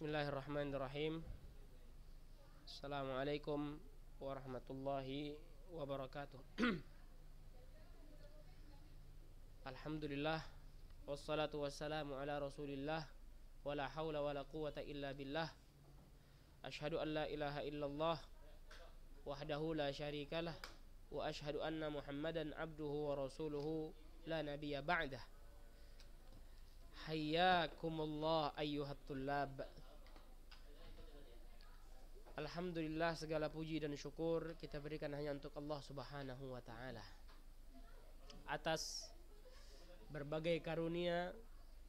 Bismillahirrahmanirrahim Assalamualaikum warahmatullahi wabarakatuh Alhamdulillah Wassalatu wassalamu ala rasulillah Wala hawla wala quwata illa billah Ashhadu an la ilaha illallah Wahdahu la syarikalah Wa ashhadu anna muhammadan abduhu wa rasuluhu La nabiya ba'dah Hayyakumullah ayyuhat tullab Alhamdulillah segala puji dan syukur kita berikan hanya untuk Allah Subhanahu wa taala. Atas berbagai karunia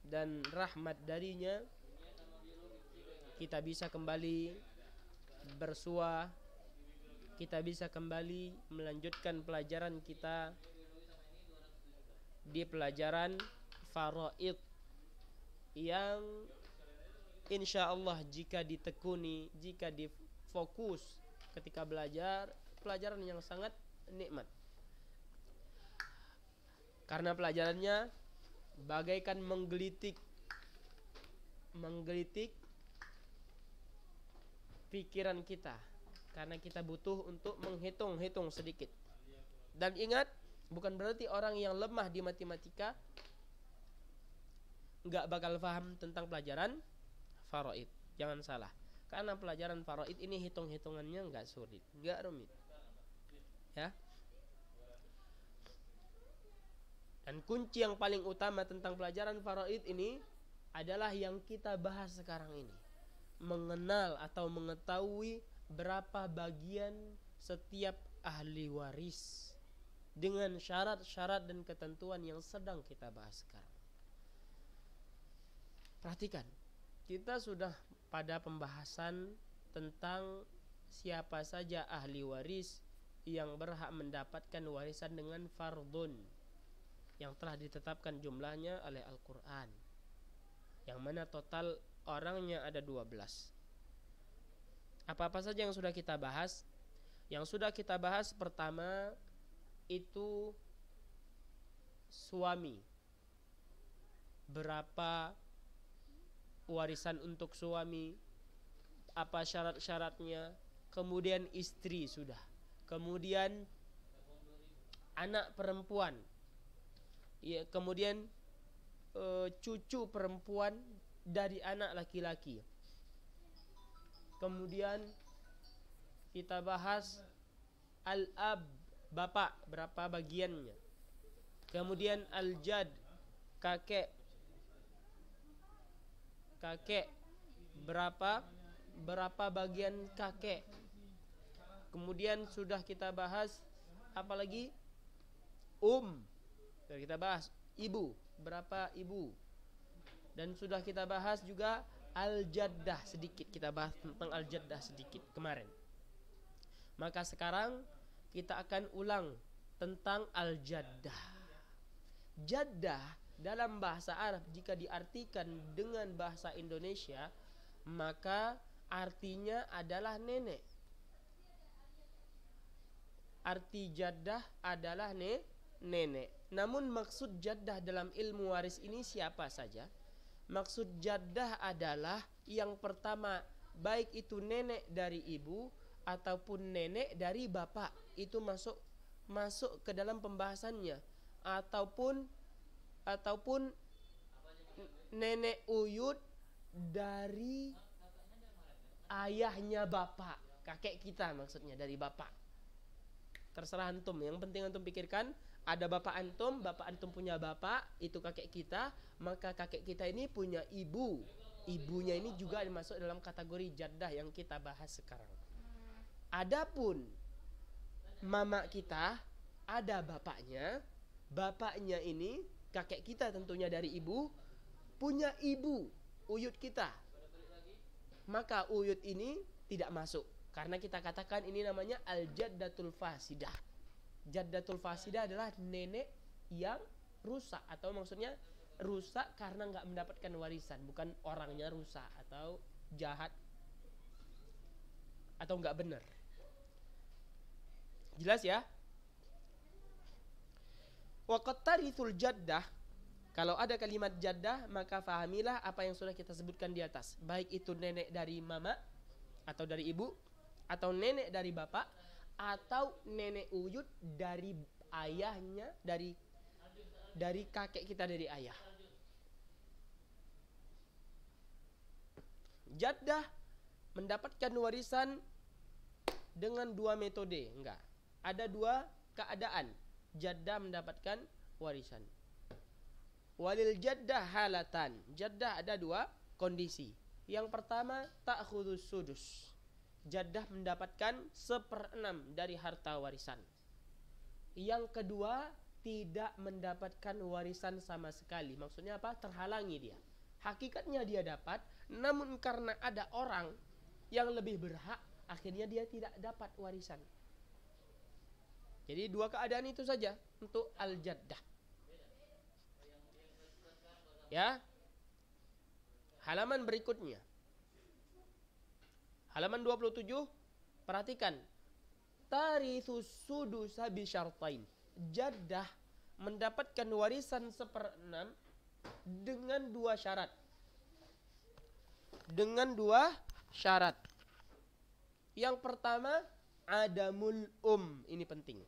dan rahmat darinya kita bisa kembali bersua kita bisa kembali melanjutkan pelajaran kita di pelajaran faraid yang insya Allah jika ditekuni jika di fokus ketika belajar pelajaran yang sangat nikmat karena pelajarannya bagaikan menggelitik menggelitik pikiran kita karena kita butuh untuk menghitung-hitung sedikit dan ingat bukan berarti orang yang lemah di matematika nggak bakal paham tentang pelajaran faroid jangan salah karena pelajaran faraid ini hitung-hitungannya nggak sulit nggak rumit ya dan kunci yang paling utama tentang pelajaran faraid ini adalah yang kita bahas sekarang ini mengenal atau mengetahui berapa bagian setiap ahli waris dengan syarat-syarat dan ketentuan yang sedang kita bahas sekarang perhatikan kita sudah pada pembahasan tentang siapa saja ahli waris yang berhak mendapatkan warisan dengan fardun yang telah ditetapkan jumlahnya oleh Al-Quran yang mana total orangnya ada 12 apa-apa saja yang sudah kita bahas yang sudah kita bahas pertama itu suami berapa warisan untuk suami apa syarat-syaratnya kemudian istri sudah kemudian anak perempuan ya kemudian e, cucu perempuan dari anak laki-laki kemudian kita bahas al-ab bapak berapa bagiannya kemudian al-jad kakek kakek berapa berapa bagian kakek kemudian sudah kita bahas apalagi um sudah kita bahas ibu berapa ibu dan sudah kita bahas juga al-jaddah sedikit kita bahas tentang al-jaddah sedikit kemarin maka sekarang kita akan ulang tentang al-jaddah jaddah dalam bahasa Arab jika diartikan dengan bahasa Indonesia maka artinya adalah nenek arti jadah adalah ne, nenek. Namun maksud jadah dalam ilmu waris ini siapa saja? Maksud jadah adalah yang pertama baik itu nenek dari ibu ataupun nenek dari bapak itu masuk masuk ke dalam pembahasannya ataupun ataupun nenek uyut dari ayahnya bapak, kakek kita maksudnya dari bapak. Terserah antum, yang penting antum pikirkan ada bapak antum, bapak antum punya bapak, itu kakek kita, maka kakek kita ini punya ibu. Ibunya ini juga dimasuk dalam kategori jadah yang kita bahas sekarang. Adapun mama kita ada bapaknya, bapaknya ini kakek kita tentunya dari ibu, punya ibu uyut kita. Maka uyut ini tidak masuk karena kita katakan ini namanya al-jaddatul fasidah. Jaddatul fasidah adalah nenek yang rusak atau maksudnya rusak karena nggak mendapatkan warisan, bukan orangnya rusak atau jahat atau nggak benar. Jelas ya? Wakatari tarithul jaddah kalau ada kalimat jaddah maka fahamilah apa yang sudah kita sebutkan di atas baik itu nenek dari mama atau dari ibu atau nenek dari bapak atau nenek wujud dari ayahnya dari dari kakek kita dari ayah jaddah mendapatkan warisan dengan dua metode enggak ada dua keadaan jaddah mendapatkan warisan walil jaddah halatan jaddah ada dua kondisi yang pertama ta'khudus sudus jaddah mendapatkan seperenam dari harta warisan yang kedua tidak mendapatkan warisan sama sekali maksudnya apa terhalangi dia hakikatnya dia dapat namun karena ada orang yang lebih berhak akhirnya dia tidak dapat warisan jadi dua keadaan itu saja untuk al-jaddah. Ya. Halaman berikutnya. Halaman 27, perhatikan. Tarithu sudu sabi syartain. Jaddah mendapatkan warisan seperenam dengan dua syarat. Dengan dua syarat. Yang pertama, adamul um. Ini penting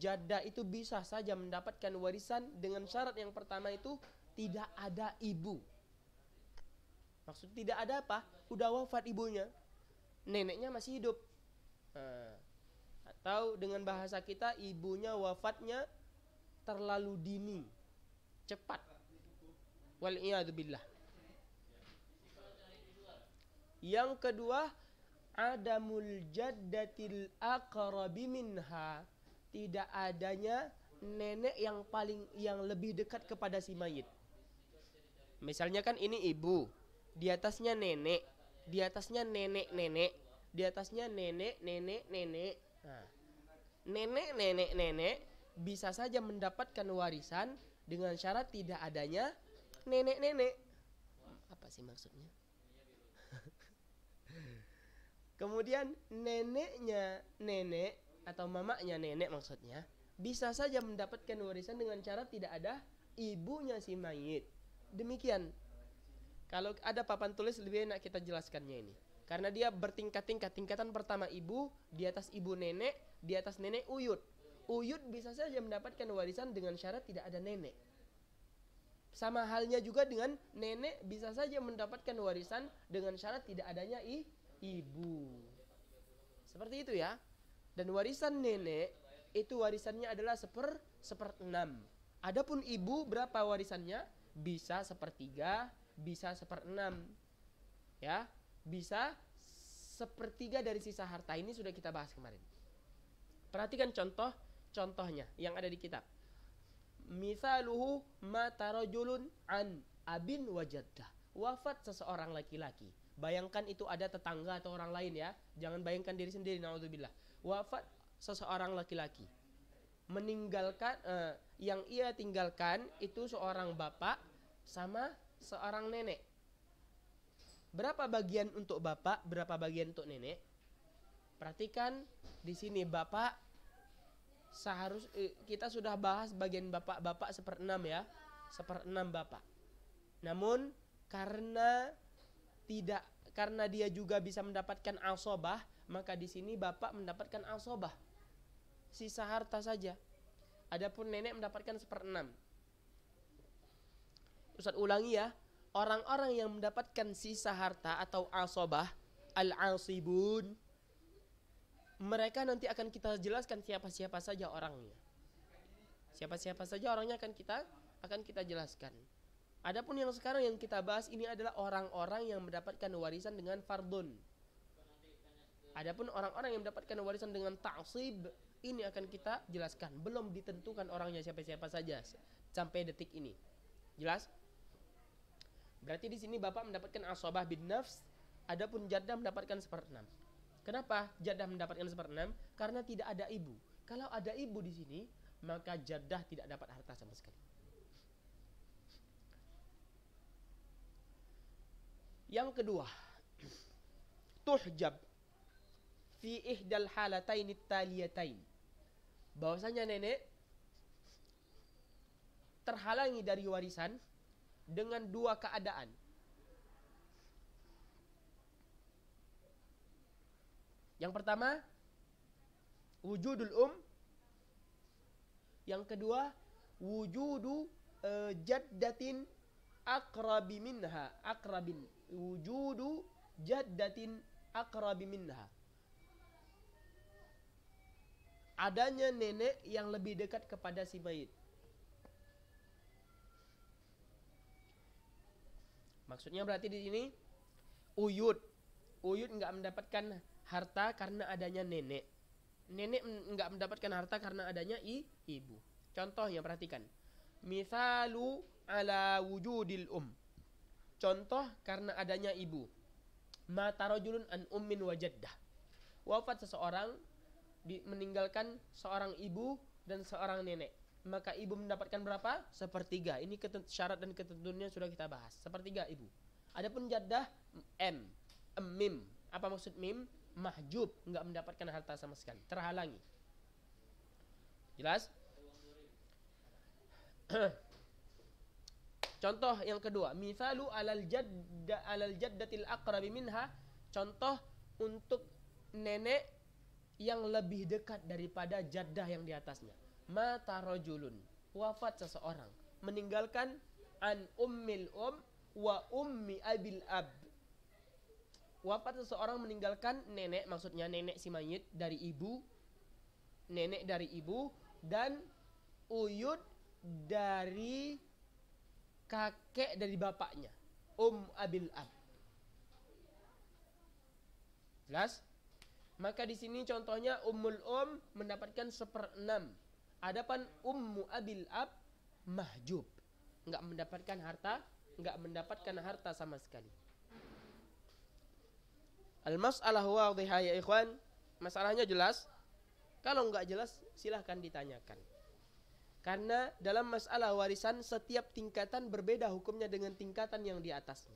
jadah itu bisa saja mendapatkan warisan dengan syarat yang pertama itu tidak ada ibu. Maksud tidak ada apa? Udah wafat ibunya. Neneknya masih hidup. Nah, atau dengan bahasa kita ibunya wafatnya terlalu dini. Cepat. Waliyahubillah. Yang kedua, adamul jaddatil akrabi minha tidak adanya nenek yang paling yang lebih dekat kepada si mayit. Misalnya kan ini ibu, di atasnya nenek, di atasnya nenek nenek, di atasnya nenek nenek nenek. Nah, nenek nenek nenek bisa saja mendapatkan warisan dengan syarat tidak adanya nenek nenek. Apa sih maksudnya? Kemudian neneknya nenek atau mamanya nenek maksudnya bisa saja mendapatkan warisan dengan cara tidak ada ibunya si mayit. Demikian. Kalau ada papan tulis lebih enak kita jelaskannya ini. Karena dia bertingkat-tingkat. Tingkatan pertama ibu, di atas ibu nenek, di atas nenek uyut. Uyut bisa saja mendapatkan warisan dengan syarat tidak ada nenek. Sama halnya juga dengan nenek bisa saja mendapatkan warisan dengan syarat tidak adanya i, ibu. Seperti itu ya. Dan warisan nenek itu warisannya adalah seper seperenam. Adapun ibu berapa warisannya? Bisa sepertiga, bisa seperenam. Ya, bisa sepertiga dari sisa harta ini sudah kita bahas kemarin. Perhatikan contoh contohnya yang ada di kitab. Misaluhu mata rojulun an abin wajadah. Wafat seseorang laki-laki. Bayangkan itu ada tetangga atau orang lain ya. Jangan bayangkan diri sendiri naudzubillah. Wafat seseorang laki-laki. Meninggalkan eh, yang ia tinggalkan itu seorang bapak sama seorang nenek. Berapa bagian untuk bapak, berapa bagian untuk nenek? Perhatikan di sini bapak seharus eh, kita sudah bahas bagian bapak-bapak seper seperenam ya. Seperenam bapak. Namun karena tidak karena dia juga bisa mendapatkan asobah maka di sini bapak mendapatkan asobah sisa harta saja adapun nenek mendapatkan seperenam Ustaz ulangi ya orang-orang yang mendapatkan sisa harta atau asobah al-asibun mereka nanti akan kita jelaskan siapa-siapa saja orangnya siapa-siapa saja orangnya akan kita akan kita jelaskan Adapun yang sekarang yang kita bahas ini adalah orang-orang yang mendapatkan warisan dengan fardun. Adapun orang-orang yang mendapatkan warisan dengan ta'sib ini akan kita jelaskan. Belum ditentukan orangnya siapa-siapa saja sampai detik ini. Jelas? Berarti di sini Bapak mendapatkan asobah bin nafs, adapun jadah mendapatkan seperenam. Kenapa jadah mendapatkan seperenam? Karena tidak ada ibu. Kalau ada ibu di sini, maka jadah tidak dapat harta sama sekali. Yang kedua, tuhjab fi ihdal halatain taliyatain. Bahwasanya nenek terhalangi dari warisan dengan dua keadaan. Yang pertama, wujudul um. Yang kedua, wujudu uh, jaddatin akrabi minha akrabin wujudu jaddatin akrabi minha adanya nenek yang lebih dekat kepada si mayit maksudnya berarti di sini uyut uyut nggak mendapatkan harta karena adanya nenek nenek nggak mendapatkan harta karena adanya i ibu contohnya perhatikan misalu ala wujudil um. Contoh karena adanya ibu. Mata rojulun an ummin wajaddah. Wafat seseorang di, meninggalkan seorang ibu dan seorang nenek. Maka ibu mendapatkan berapa? Sepertiga. Ini syarat dan ketentuannya sudah kita bahas. Sepertiga ibu. Adapun jaddah M, mim. Apa maksud mim? Mahjub, nggak mendapatkan harta sama sekali, terhalangi. Jelas? Contoh yang kedua, misalu alal jadda alal jaddatil aqrabi minha, contoh untuk nenek yang lebih dekat daripada jaddah yang di atasnya. Mata rajulun wafat seseorang, meninggalkan an ummil um wa ummi abil ab. Wafat seseorang meninggalkan nenek, maksudnya nenek si mayit dari ibu, nenek dari ibu dan uyud dari kakek dari bapaknya, Um Abil Ab. Jelas? Maka di sini contohnya Ummul Um mendapatkan seperenam. Adapun Ummu Abil Ab mahjub, nggak mendapatkan harta, nggak mendapatkan harta sama sekali. Al-mas'alah wadhiha ya ikhwan. Masalahnya jelas. Kalau nggak jelas silahkan ditanyakan. Karena dalam masalah warisan setiap tingkatan berbeda hukumnya dengan tingkatan yang di atasnya.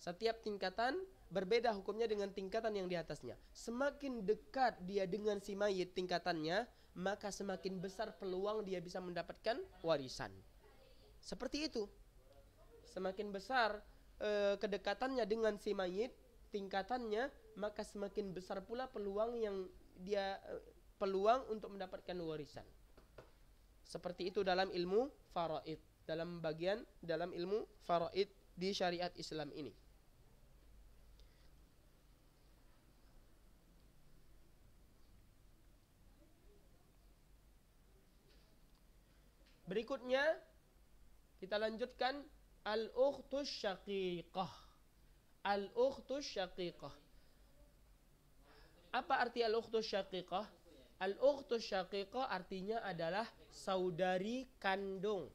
Setiap tingkatan berbeda hukumnya dengan tingkatan yang di atasnya. Semakin dekat dia dengan si mayit tingkatannya, maka semakin besar peluang dia bisa mendapatkan warisan. Seperti itu. Semakin besar e, kedekatannya dengan si mayit tingkatannya, maka semakin besar pula peluang yang dia e, peluang untuk mendapatkan warisan. Seperti itu dalam ilmu faraid, dalam bagian dalam ilmu faraid di syariat Islam ini. Berikutnya kita lanjutkan al-ukhtus syaqiqah. Al-ukhtus syaqiqah. Apa arti al-ukhtus syaqiqah? Al-ukhtu syaqiqah artinya adalah saudari kandung.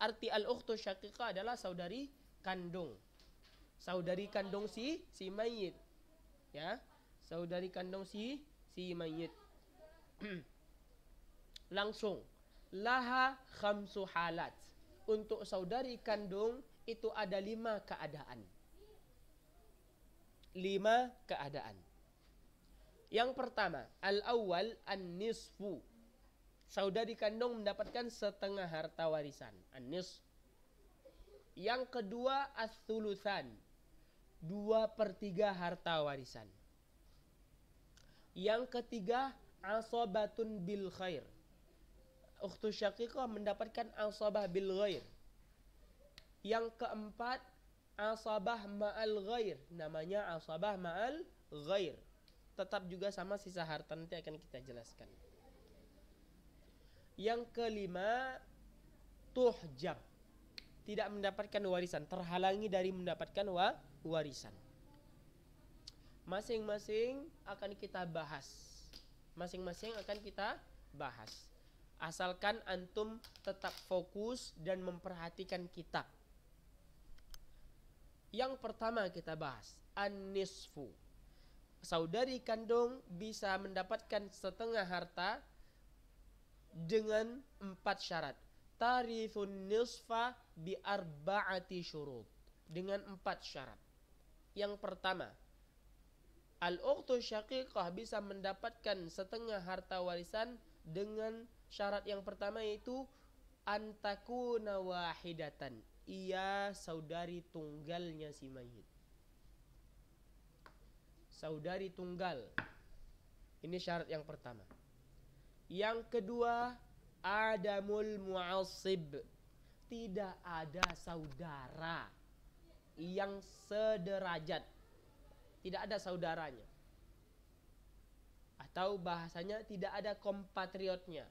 Arti al-ukhtu syaqiqah adalah saudari kandung. Saudari kandung si si mayit. Ya. Saudari kandung si si mayit. Langsung laha khamsu halat. Untuk saudari kandung itu ada lima keadaan. Lima keadaan. Yang pertama, al-awwal an-nisfu. Saudari kandung mendapatkan setengah harta warisan, an nis Yang kedua, as Dua per harta warisan. Yang ketiga, asobatun bil khair. Ukhtu syaqiqah mendapatkan asabah bil ghair. Yang keempat, asabah ma'al ghair. Namanya asabah ma'al ghair tetap juga sama sisa harta nanti akan kita jelaskan. Yang kelima, tuhjam. Tidak mendapatkan warisan, terhalangi dari mendapatkan wa warisan. Masing-masing akan kita bahas. Masing-masing akan kita bahas. Asalkan antum tetap fokus dan memperhatikan kitab. Yang pertama kita bahas, an saudari kandung bisa mendapatkan setengah harta dengan empat syarat. Tarifun nisfa bi arba'ati syurut. Dengan empat syarat. Yang pertama, Al-Uqtu Syaqiqah bisa mendapatkan setengah harta warisan dengan syarat yang pertama yaitu antakuna wahidatan. Ia saudari tunggalnya si mayit saudari tunggal. Ini syarat yang pertama. Yang kedua, adamul mu'asib. Tidak ada saudara yang sederajat. Tidak ada saudaranya. Atau bahasanya tidak ada kompatriotnya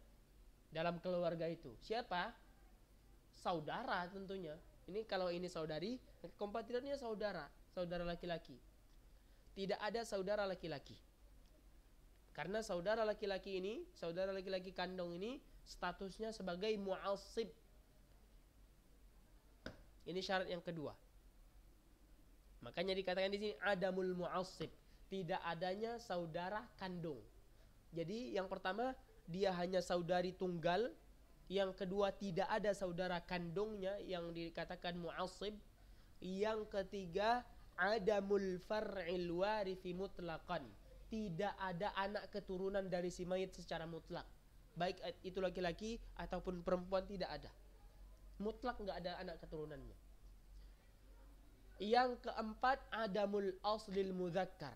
dalam keluarga itu. Siapa? Saudara tentunya. Ini kalau ini saudari, kompatriotnya saudara, saudara laki-laki tidak ada saudara laki-laki. Karena saudara laki-laki ini, saudara laki-laki kandung ini statusnya sebagai mu'asib. Ini syarat yang kedua. Makanya dikatakan di sini adamul mu'asib, tidak adanya saudara kandung. Jadi yang pertama dia hanya saudari tunggal, yang kedua tidak ada saudara kandungnya yang dikatakan mu'asib, yang ketiga adamul far'il warithi mutlaqan tidak ada anak keturunan dari si mayit secara mutlak baik eh, itu laki-laki ataupun perempuan tidak ada mutlak nggak ada anak keturunannya yang keempat adamul aslil muzakkar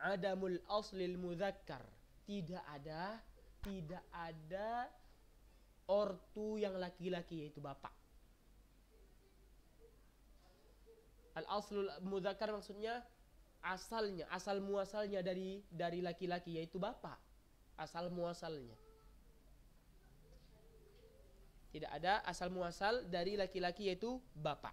adamul aslil muzakkar tidak ada tidak ada ortu yang laki-laki yaitu bapak al aslul mudzakkar maksudnya asalnya, asal muasalnya dari dari laki-laki yaitu bapak. Asal muasalnya. Tidak ada asal muasal dari laki-laki yaitu bapak.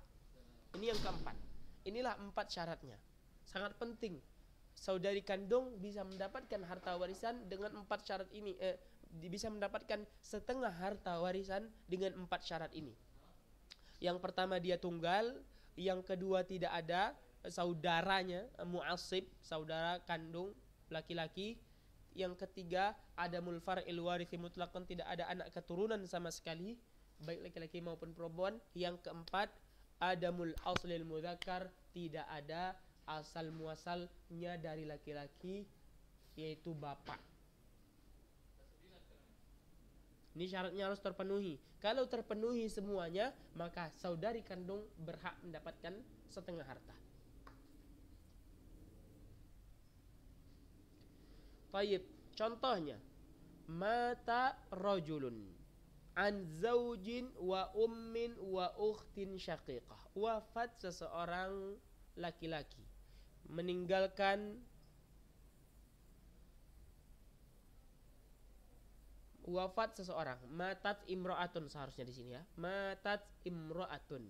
Ini yang keempat. Inilah empat syaratnya. Sangat penting. Saudari kandung bisa mendapatkan harta warisan dengan empat syarat ini. Eh, bisa mendapatkan setengah harta warisan dengan empat syarat ini. Yang pertama dia tunggal, yang kedua tidak ada eh, saudaranya eh, muasib saudara kandung laki-laki yang ketiga ada mulfar ilwarithi mutlakon tidak ada anak keturunan sama sekali baik laki-laki maupun perempuan yang keempat ada mul aslil mudakar tidak ada asal muasalnya dari laki-laki yaitu bapak ini syaratnya harus terpenuhi. Kalau terpenuhi semuanya, maka saudari kandung berhak mendapatkan setengah harta. Taib. Contohnya, mata rojulun an zaujin wa ummin wa ukhtin syaqiqah. Wafat seseorang laki-laki meninggalkan wafat seseorang matat imro'atun seharusnya di sini ya matat imro'atun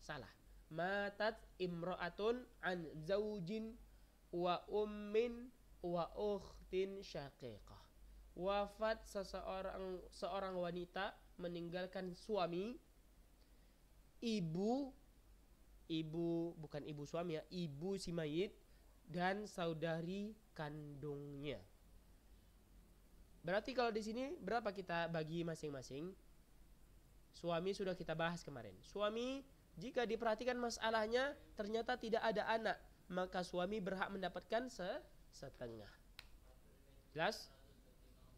salah matat imro'atun an zaujin wa ummin wa ukhtin syaqiqah wafat seseorang seorang wanita meninggalkan suami ibu ibu bukan ibu suami ya ibu si mayit dan saudari kandungnya Berarti kalau di sini berapa kita bagi masing-masing? Suami sudah kita bahas kemarin. Suami jika diperhatikan masalahnya ternyata tidak ada anak, maka suami berhak mendapatkan se setengah. Jelas?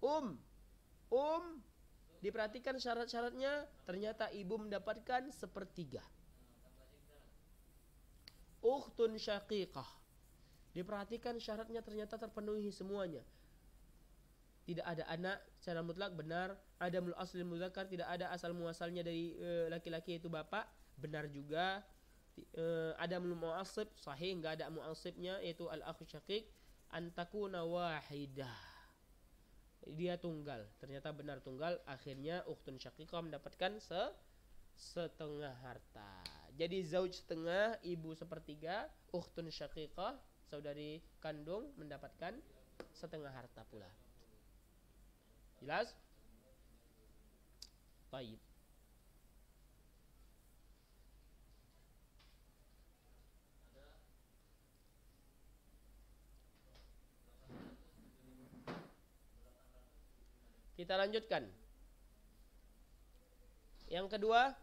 Um. Um diperhatikan syarat-syaratnya ternyata ibu mendapatkan sepertiga. Ukhtun syaqiqah. Diperhatikan syaratnya ternyata terpenuhi semuanya tidak ada anak secara mutlak benar ada mul asli muzakkar tidak ada asal muasalnya dari eh, laki-laki e, itu bapak benar juga e, ada mul muasib sahih nggak ada muasibnya yaitu al akhu syaqiq antakuna wahidah dia tunggal ternyata benar tunggal akhirnya uktun syaqiqah mendapatkan se setengah harta jadi zauj setengah ibu sepertiga uktun syaqiqah saudari kandung mendapatkan setengah harta pula Jelas? Baik. Kita lanjutkan. Yang kedua,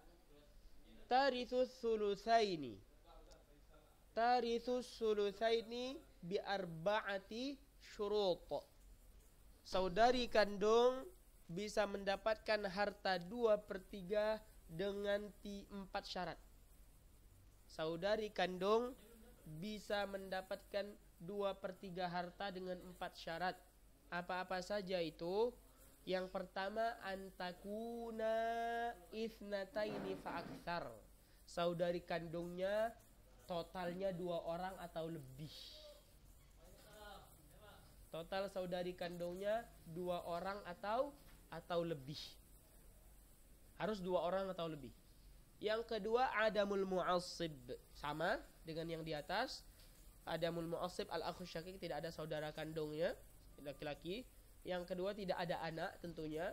tarisus sulusaini. tarisus sulusaini biarba'ati arba'ati syurut saudari kandung bisa mendapatkan harta 2 per 3 dengan 4 syarat. Saudari kandung bisa mendapatkan 2 per 3 harta dengan 4 syarat. Apa-apa saja itu? Yang pertama antakuna ini faaktar. Saudari kandungnya totalnya dua orang atau lebih. Total saudari kandungnya dua orang atau atau lebih. Harus dua orang atau lebih. Yang kedua adamul mu'assib sama dengan yang di atas. ada mulmu asyib al akhshakik tidak ada saudara kandungnya laki-laki. Yang kedua tidak ada anak tentunya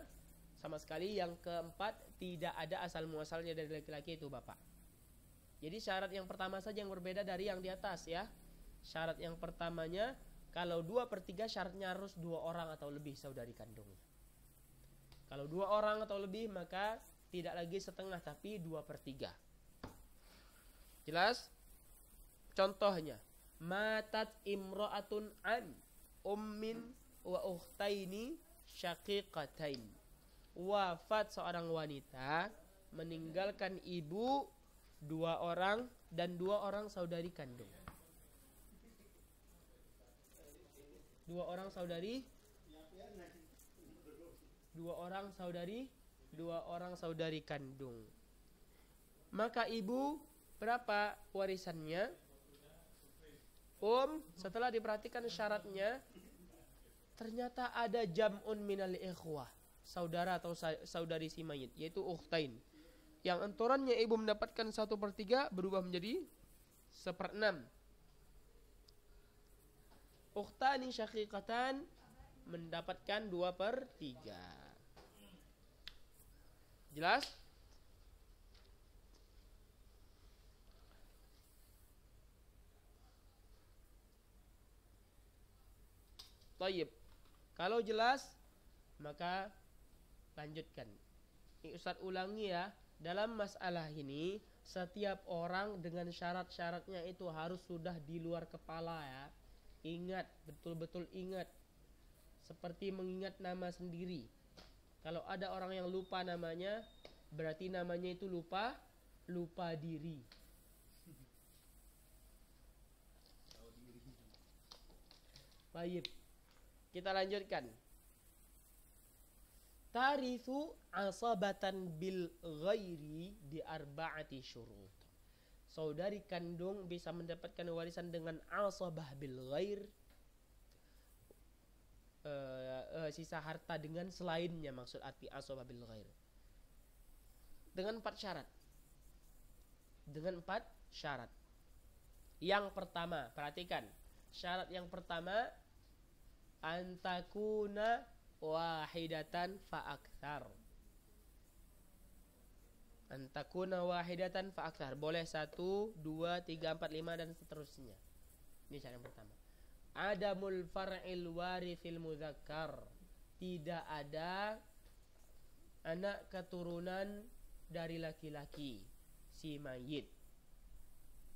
sama sekali. Yang keempat tidak ada asal muasalnya dari laki-laki itu bapak. Jadi syarat yang pertama saja yang berbeda dari yang di atas ya. Syarat yang pertamanya kalau dua per tiga syaratnya harus dua orang atau lebih saudari kandungnya. Kalau dua orang atau lebih maka tidak lagi setengah tapi dua per tiga. Jelas? Contohnya, matat imro'atun an ummin wa ukhtaini syaqiqatain. Wafat seorang wanita meninggalkan ibu, dua orang dan dua orang saudari kandung. dua orang saudari dua orang saudari dua orang saudari kandung maka ibu berapa warisannya Om setelah diperhatikan syaratnya ternyata ada jam'un minal ikhwah saudara atau saudari si mayit yaitu ukhtain yang entorannya ibu mendapatkan satu per tiga berubah menjadi seperenam Uktani syakikatan mendapatkan 2 per 3. Jelas? Tayyib. Kalau jelas, maka lanjutkan. Ini ulangi ya, dalam masalah ini setiap orang dengan syarat-syaratnya itu harus sudah di luar kepala ya. Ingat, betul-betul ingat. Seperti mengingat nama sendiri. Kalau ada orang yang lupa namanya, berarti namanya itu lupa, lupa diri. Baik. Kita lanjutkan. Tarithu asabatan bil ghairi di arba'ati syurut saudari kandung bisa mendapatkan warisan dengan asabah bil ghair uh, uh, sisa harta dengan selainnya maksud arti asabah bil ghair dengan empat syarat dengan empat syarat yang pertama perhatikan syarat yang pertama antakuna wahidatan faaktar antakuna wahidatan fa boleh satu dua tiga empat lima dan seterusnya ini cara yang pertama adamul far'il warithil muzakkar tidak ada anak keturunan dari laki-laki si mayit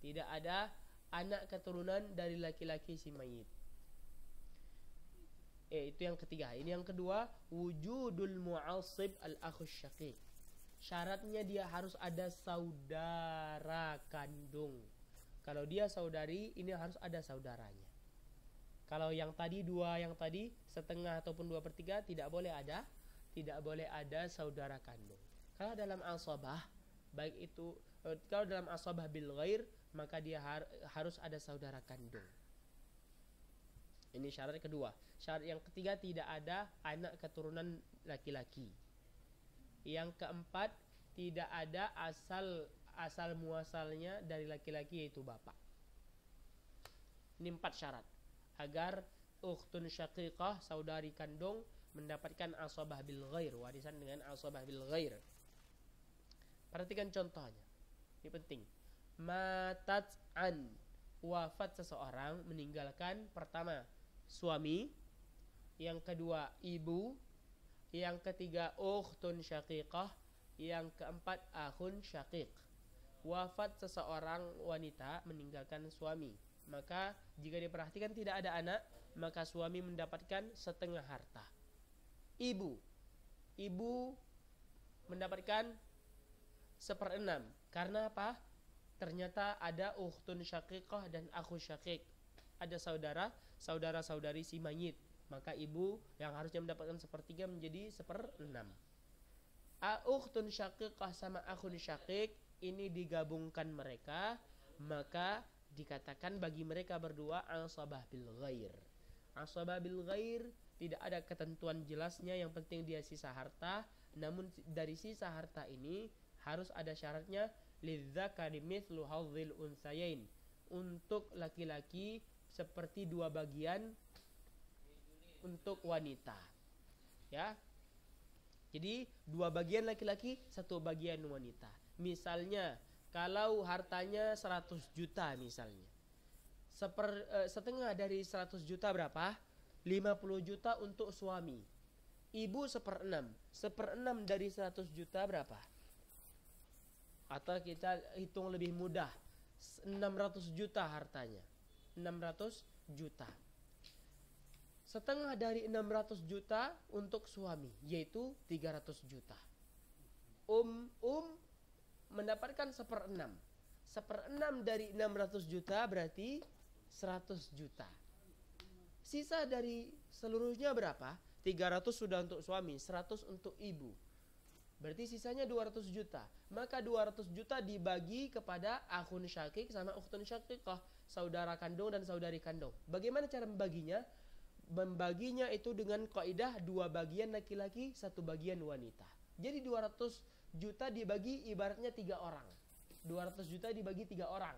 tidak ada anak keturunan dari laki-laki si mayit eh itu yang ketiga ini yang kedua wujudul mu'asib al akhus syaqiq syaratnya dia harus ada saudara kandung. Kalau dia saudari, ini harus ada saudaranya. Kalau yang tadi dua yang tadi setengah ataupun dua pertiga tidak boleh ada, tidak boleh ada saudara kandung. Kalau dalam aswabah baik itu eh, kalau dalam aswabah bil ghair maka dia har, harus ada saudara kandung. Ini syarat kedua. Syarat yang ketiga tidak ada anak keturunan laki-laki. Yang keempat, tidak ada asal asal muasalnya dari laki-laki yaitu bapak. Ini empat syarat agar ukhtun syaqiqah saudari kandung mendapatkan asabah bil ghair warisan dengan asabah bil ghair. Perhatikan contohnya. Ini penting. Matat an wafat seseorang meninggalkan pertama suami, yang kedua ibu, yang ketiga ukhtun syaqiqah, yang keempat ahun syaqiq. Wafat seseorang wanita meninggalkan suami, maka jika diperhatikan tidak ada anak, maka suami mendapatkan setengah harta. Ibu, ibu mendapatkan seperenam. Karena apa? Ternyata ada ukhtun syaqiqah dan ahun syaqiq. Ada saudara, saudara-saudari si mayit maka ibu yang harusnya mendapatkan sepertiga menjadi seperenam. Ukhtun kah sama akhun syakik ini digabungkan mereka maka dikatakan bagi mereka berdua asabah bil ghair. Asabah bil ghair tidak ada ketentuan jelasnya yang penting dia sisa harta namun dari sisa harta ini harus ada syaratnya lidzakari mithlu hadzil unsayain untuk laki-laki seperti dua bagian untuk wanita. Ya. Jadi dua bagian laki-laki, satu bagian wanita. Misalnya kalau hartanya 100 juta misalnya. Seper, eh, setengah dari 100 juta berapa? 50 juta untuk suami. Ibu seperenam. Seperenam dari 100 juta berapa? Atau kita hitung lebih mudah. 600 juta hartanya. 600 juta setengah dari 600 juta untuk suami, yaitu 300 juta. Um um mendapatkan seperenam. Seperenam dari 600 juta berarti 100 juta. Sisa dari seluruhnya berapa? 300 sudah untuk suami, 100 untuk ibu. Berarti sisanya 200 juta. Maka 200 juta dibagi kepada akun syakik sama ukhtun syakikah, saudara kandung dan saudari kandung. Bagaimana cara membaginya? membaginya itu dengan kaidah dua bagian laki-laki, satu bagian wanita. Jadi 200 juta dibagi ibaratnya tiga orang. 200 juta dibagi tiga orang.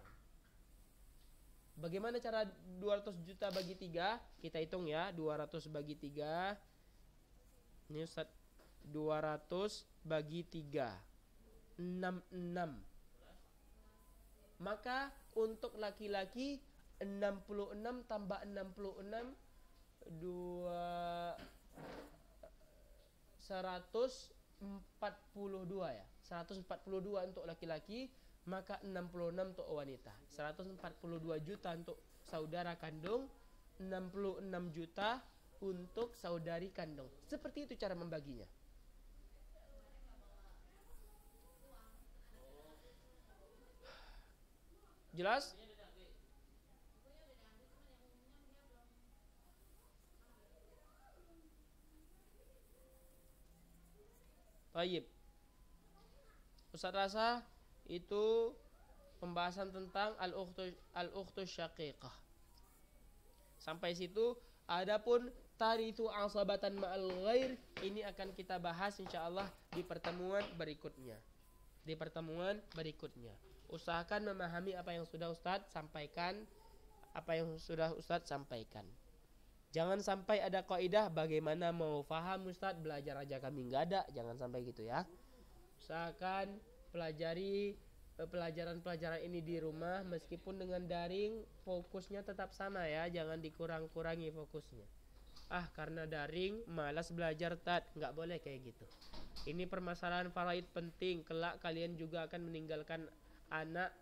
Bagaimana cara 200 juta bagi tiga? Kita hitung ya, 200 bagi tiga. Ini Ustaz 200 bagi tiga. 66 Maka untuk laki-laki 66 tambah 66 dua seratus empat puluh dua ya seratus empat puluh dua untuk laki-laki maka enam puluh enam untuk wanita seratus empat puluh dua juta untuk saudara kandung enam puluh enam juta untuk saudari kandung seperti itu cara membaginya jelas Tayyib. Ustaz rasa itu pembahasan tentang al-ukhtu al-ukhtu syaqiqah. Sampai situ adapun taritu asabatan ma'al ghair ini akan kita bahas insyaallah di pertemuan berikutnya. Di pertemuan berikutnya. Usahakan memahami apa yang sudah Ustadz sampaikan, apa yang sudah Ustadz sampaikan. Jangan sampai ada kaidah bagaimana mau faham Ustadz belajar aja kami nggak ada, jangan sampai gitu ya. Usahakan pelajari eh, pelajaran-pelajaran ini di rumah meskipun dengan daring fokusnya tetap sama ya, jangan dikurang-kurangi fokusnya. Ah karena daring malas belajar tat, nggak boleh kayak gitu. Ini permasalahan faraid penting, kelak kalian juga akan meninggalkan anak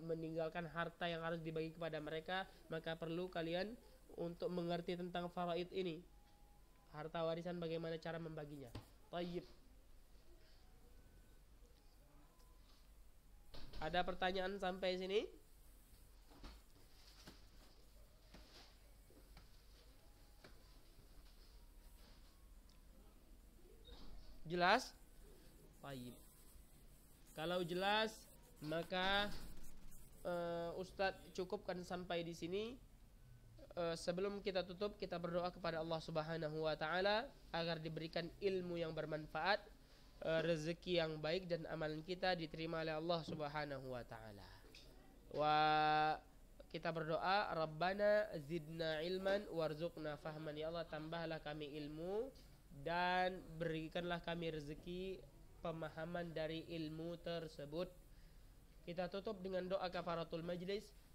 meninggalkan harta yang harus dibagi kepada mereka, maka perlu kalian untuk mengerti tentang faraid ini harta warisan bagaimana cara membaginya Tayyip Ada pertanyaan sampai sini? Jelas? Tayyip Kalau jelas maka uh, Ustadz cukupkan sampai di sini Eh, sebelum kita tutup kita berdoa kepada Allah Subhanahu wa taala agar diberikan ilmu yang bermanfaat, eh, rezeki yang baik dan amalan kita diterima oleh Allah Subhanahu wa taala. Wa kita berdoa Rabbana zidna ilman warzuqna fahman ya Allah tambahlah kami ilmu dan berikanlah kami rezeki pemahaman dari ilmu tersebut. Kita tutup dengan doa kafaratul majlis